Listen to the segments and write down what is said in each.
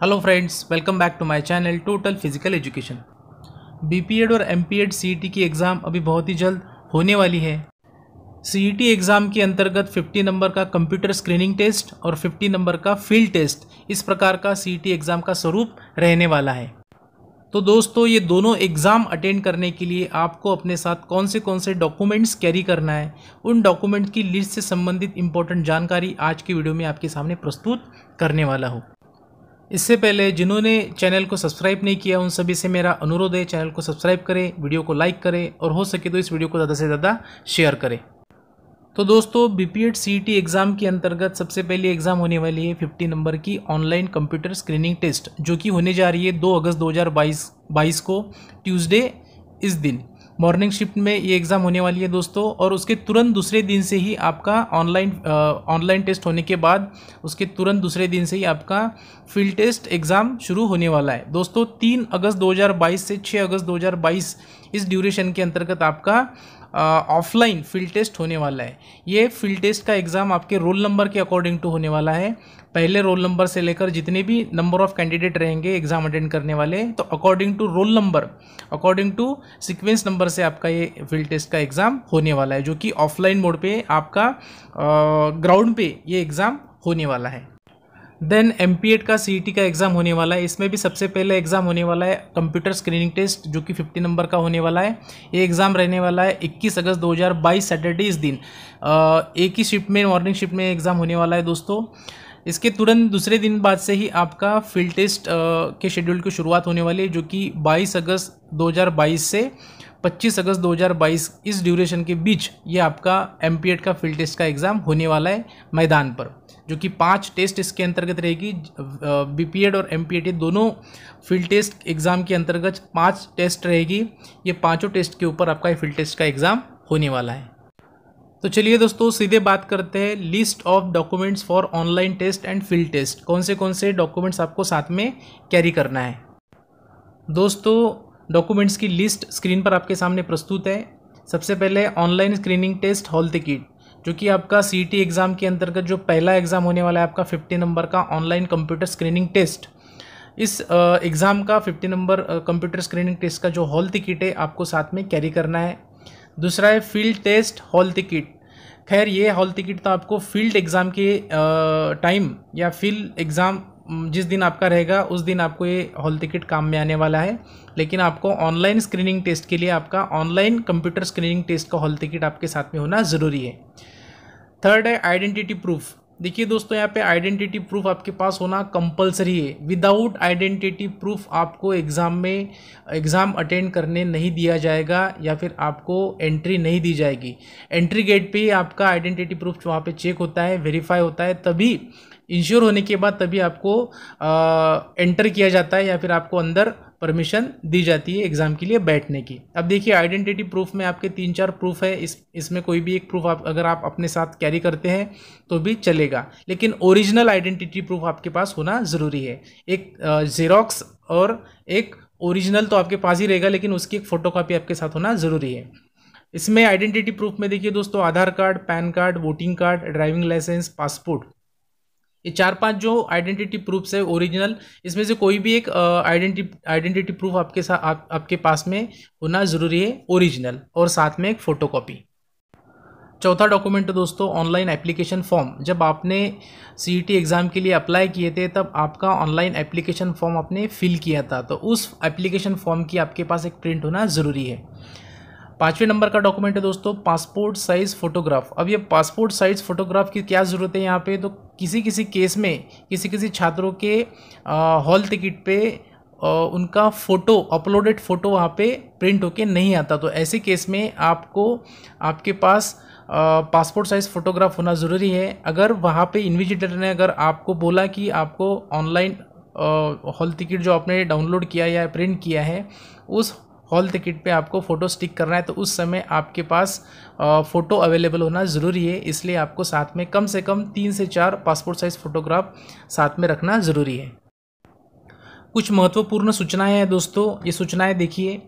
hello friends welcome back to my channel total physical education BPEd और MPEd CET e की exam अभी बहुत ही जल्द होने वाली है सीईटी एग्ज़ाम e के अंतर्गत 50 नंबर का कंप्यूटर स्क्रीनिंग टेस्ट और 50 नंबर का फील्ड टेस्ट इस प्रकार का सीईटी एग्ज़ाम e का स्वरूप रहने वाला है तो दोस्तों ये दोनों एग्ज़ाम अटेंड करने के लिए आपको अपने साथ कौन से कौन से डॉक्यूमेंट्स कैरी करना है उन डॉक्यूमेंट की लिस्ट से संबंधित इंपॉर्टेंट जानकारी आज की वीडियो में आपके सामने प्रस्तुत करने वाला हूँ इससे पहले जिन्होंने चैनल को सब्सक्राइब नहीं किया उन सभी से मेरा अनुरोध है चैनल को सब्सक्राइब करें वीडियो को लाइक करें और हो सके तो इस वीडियो को ज़्यादा से ज़्यादा शेयर करें तो दोस्तों B P Ed C T e exam के अंतर्गत सबसे पहली एग्ज़ाम होने वाली है फिफ्टी नंबर की ऑनलाइन कंप्यूटर स्क्रीनिंग टेस्ट जो कि होने जा रही है दो अगस्त दो हज़ार बाईस बाईस को ट्यूज़डे इस दिन मॉर्निंग शिफ्ट में ये एग्ज़ाम होने वाली है दोस्तों और उसके तुरंत दूसरे दिन से ही आपका ऑनलाइन ऑनलाइन टेस्ट होने के बाद उसके तुरंत दूसरे दिन से ही आपका फील्ड टेस्ट एग्ज़ाम शुरू होने वाला है दोस्तों तीन अगस्त 2022 से छः अगस्त 2022 इस ड्यूरेशन के अंतर्गत आपका ऑफलाइन फील्ड टेस्ट होने वाला है ये फील्ड टेस्ट का एग्ज़ाम आपके रोल नंबर के अकॉर्डिंग टू होने वाला है पहले रोल नंबर से लेकर जितने भी नंबर ऑफ कैंडिडेट रहेंगे एग्ज़ाम अटेंड करने वाले तो according to roll number according to sequence number से आपका ये फील्ड टेस्ट का एग्ज़ाम होने वाला है जो कि ऑफलाइन मोड पे आपका ग्राउंड पे ये एग्ज़ाम होने वाला है देन एम का सी e का एग्ज़ाम होने वाला है इसमें भी सबसे पहले एग्ज़ाम होने वाला है कंप्यूटर स्क्रीनिंग टेस्ट जो कि 50 नंबर का होने वाला है ये एग्ज़ाम रहने वाला है 21 अगस्त 2022 सैटरडे इस दिन आ, एक ही शिफ्ट में मॉर्निंग शिफ्ट में एग्ज़ाम होने वाला है दोस्तों इसके तुरंत दूसरे दिन बाद से ही आपका फील्ड टेस्ट के शेड्यूल की शुरुआत होने वाली है जो कि बाईस अगस्त दो से 25 अगस्त 2022 इस ड्यूरेशन के बीच ये आपका एम का फील्ड टेस्ट का एग्ज़ाम होने वाला है मैदान पर जो कि पांच टेस्ट इसके अंतर्गत रहेगी बी और एम दोनों फील्ड टेस्ट एग्ज़ाम के अंतर्गत पांच टेस्ट रहेगी ये पांचों टेस्ट के ऊपर आपका फील्ड टेस्ट का एग्ज़ाम होने वाला है तो चलिए दोस्तों सीधे बात करते हैं list of documents for online test and field test कौन से कौन से डॉक्यूमेंट्स आपको साथ में कैरी करना है दोस्तों डॉक्यूमेंट्स की लिस्ट स्क्रीन पर आपके सामने प्रस्तुत है सबसे पहले online screening test hall ticket जो कि आपका सी टी एग्ज़ाम के अंतर्गत जो पहला एग्ज़ाम होने वाला है आपका फिफ्टी नंबर का ऑनलाइन कंप्यूटर स्क्रीनिंग टेस्ट इस एग्ज़ाम का fifty number computer screening test का जो हॉल टिकट है आपको साथ में कैरी करना है दूसरा है फील्ड टेस्ट हॉल टिकट खैर ये हॉल टिकट तो आपको फील्ड एग्ज़ाम के टाइम या फील्ड एग्ज़ाम जिस दिन आपका रहेगा उस दिन आपको ये हॉल टिकट काम में आने वाला है लेकिन आपको ऑनलाइन स्क्रीनिंग टेस्ट के लिए आपका ऑनलाइन कंप्यूटर स्क्रीनिंग टेस्ट का हॉल टिकट आपके साथ में होना ज़रूरी है थर्ड है आइडेंटिटी प्रूफ देखिए दोस्तों यहाँ पे आइडेंटिटी प्रूफ आपके पास होना कंपलसरी है विदाउट आइडेंटिटी प्रूफ आपको एग्ज़ाम में एग्ज़ाम अटेंड करने नहीं दिया जाएगा या फिर आपको एंट्री नहीं दी जाएगी एंट्री गेट पे ही आपका आइडेंटिटी प्रूफ वहाँ पे चेक होता है वेरीफाई होता है तभी इंश्योर होने के बाद तभी आपको एंटर किया जाता है या फिर आपको अंदर परमिशन दी जाती है एग्ज़ाम के लिए बैठने की अब देखिए आइडेंटिटी प्रूफ में आपके तीन चार प्रूफ है इस इसमें कोई भी एक प्रूफ आप अगर आप अपने साथ कैरी करते हैं तो भी चलेगा लेकिन ओरिजिनल आइडेंटिटी प्रूफ आपके पास होना ज़रूरी है एक जेरोक्स और एक ओरिजिनल तो आपके पास ही रहेगा लेकिन उसकी एक फ़ोटोकॉपी आपके साथ होना ज़रूरी है इसमें आइडेंटिटी प्रूफ में देखिए दोस्तों Aadhaar card PAN card voting card driving licence passport ये चार पांच जो आइडेंटिटी प्रूफ्स है ओरिजिनल इसमें से कोई भी एक आइडेंटिटी आइडेंटिटी प्रूफ आपके साथ आप, आपके पास में होना ज़रूरी है ओरिजिनल और साथ में एक फ़ोटो कॉपी चौथा डॉक्यूमेंट है दोस्तों ऑनलाइन एप्लीकेशन फॉर्म जब आपने सी एग्ज़ाम e के लिए अप्लाई किए थे तब आपका ऑनलाइन एप्लीकेशन फॉर्म आपने फिल किया था तो उस एप्लीकेशन फॉर्म की आपके पास एक प्रिंट होना ज़रूरी है पाँचवें नंबर का डॉक्यूमेंट है दोस्तों पासपोर्ट साइज़ फ़ोटोग्राफ अब ये पासपोर्ट साइज़ फ़ोटोग्राफ की क्या ज़रूरत है यहाँ पे तो किसी किसी केस में किसी किसी छात्रों के हॉल टिकट पे आ, उनका फ़ोटो अपलोडेड फ़ोटो वहाँ पे प्रिंट होके नहीं आता तो ऐसे केस में आपको आपके पास पासपोर्ट साइज़ फ़ोटोग्राफ होना ज़रूरी है अगर वहाँ पे इन्विजिटर ने अगर आपको बोला कि आपको ऑनलाइन हॉल टिकट जो आपने डाउनलोड किया या प्रिंट किया है उस हॉल टिकट पे आपको फ़ोटो स्टिक करना है तो उस समय आपके पास फ़ोटो अवेलेबल होना ज़रूरी है इसलिए आपको साथ में कम से कम तीन से चार पासपोर्ट साइज़ फ़ोटोग्राफ साथ में रखना ज़रूरी है कुछ महत्वपूर्ण सूचनाएं हैं दोस्तों ये सूचनाएं देखिए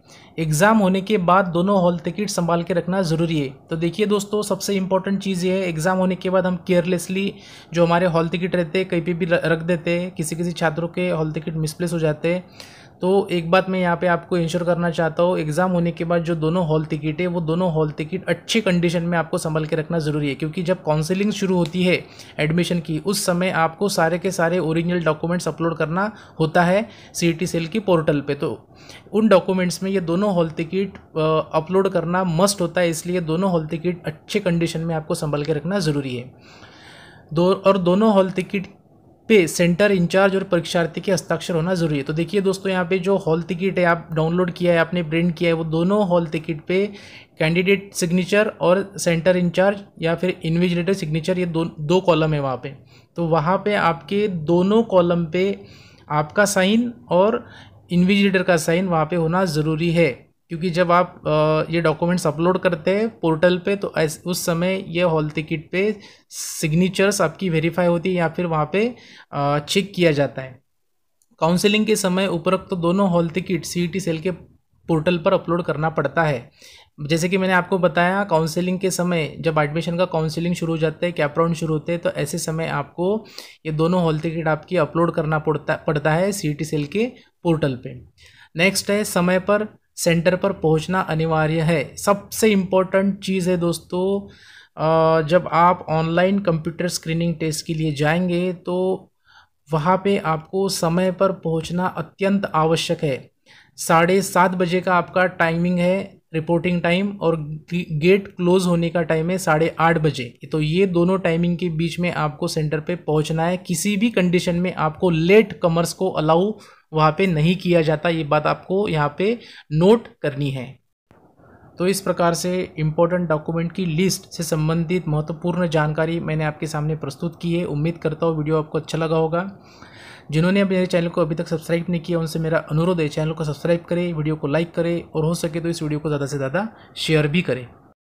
एग्ज़ाम होने के बाद दोनों हॉल टिकट संभाल के रखना ज़रूरी है तो देखिए दोस्तों सबसे इम्पोर्टेंट चीज़ ये है एग्ज़ाम होने के बाद हम केयरलेसली जो हमारे हॉल टिकट रहते हैं कहीं पे भी रख देते हैं किसी किसी छात्रों के हॉल टिकट मिसप्लेस हो जाते हैं तो एक बात मैं यहाँ पे आपको इंश्योर करना चाहता हूँ एग्ज़ाम होने के बाद जो दोनों हॉल टिकट है वो दोनों हॉल टिकट अच्छी कंडीशन में आपको संभल के रखना ज़रूरी है क्योंकि जब काउंसिलिंग शुरू होती है एडमिशन की उस समय आपको सारे के सारे ओरिजिनल डॉक्यूमेंट्स अपलोड करना होता है सी सेल की पोर्टल पर तो उन डॉक्यूमेंट्स में ये दोनों हॉल टिकट अपलोड करना मस्ट होता है इसलिए दोनों हॉल टिकट अच्छे कंडीशन में आपको संभल के रखना ज़रूरी है दो और दोनों हॉल टिकट पे सेंटर इंचार्ज और परीक्षार्थी के हस्ताक्षर होना जरूरी है तो देखिए दोस्तों यहाँ पे जो हॉल टिकट है आप डाउनलोड किया है आपने प्रिंट किया है वो दोनों हॉल टिकट पे कैंडिडेट सिग्नेचर और सेंटर इंचार्ज या फिर इन्विजिलेटर सिग्नेचर ये दो दो कॉलम है वहाँ पे तो वहाँ पे आपके दोनों कॉलम पे आपका साइन और इन्विजिलेटर का साइन वहाँ पर होना ज़रूरी है क्योंकि जब आप ये डॉक्यूमेंट्स अपलोड करते हैं पोर्टल पे तो उस समय ये हॉल टिकट पे सिग्नेचर्स आपकी वेरीफाई होती है या फिर वहाँ पे चेक किया जाता है काउंसलिंग के समय उपरोक्त तो दोनों हॉल टिकट सी सेल के पोर्टल पर अपलोड करना पड़ता है जैसे कि मैंने आपको बताया काउंसलिंग के समय जब एडमिशन का काउंसलिंग शुरू हो जाता है कैपराउंड शुरू होते हैं तो ऐसे समय आपको ये दोनों हॉल टिकट आपकी अपलोड करना पड़ता पड़ता है सी सेल e के पोर्टल पे नेक्स्ट है समय पर सेंटर पर पहुंचना अनिवार्य है सबसे इम्पोर्टेंट चीज़ है दोस्तों जब आप ऑनलाइन कंप्यूटर स्क्रीनिंग टेस्ट के लिए जाएंगे तो वहाँ पे आपको समय पर पहुंचना अत्यंत आवश्यक है साढ़े सात बजे का आपका टाइमिंग है रिपोर्टिंग टाइम और गेट क्लोज होने का टाइम है साढ़े आठ बजे तो ये दोनों टाइमिंग के बीच में आपको सेंटर पे पहुंचना है किसी भी कंडीशन में आपको लेट कमर्स को अलाउ वहाँ पे नहीं किया जाता ये बात आपको यहाँ पे नोट करनी है तो इस प्रकार से इम्पोर्टेंट डॉक्यूमेंट की लिस्ट से संबंधित महत्वपूर्ण जानकारी मैंने आपके सामने प्रस्तुत की है उम्मीद करता हूँ वीडियो आपको अच्छा लगा होगा जिन्होंने मेरे चैनल को अभी तक सब्सक्राइब नहीं किया उनसे मेरा अनुरोध है चैनल को सब्सक्राइब करें वीडियो को लाइक करें और हो सके तो इस वीडियो को ज़्यादा से ज़्यादा शेयर भी करें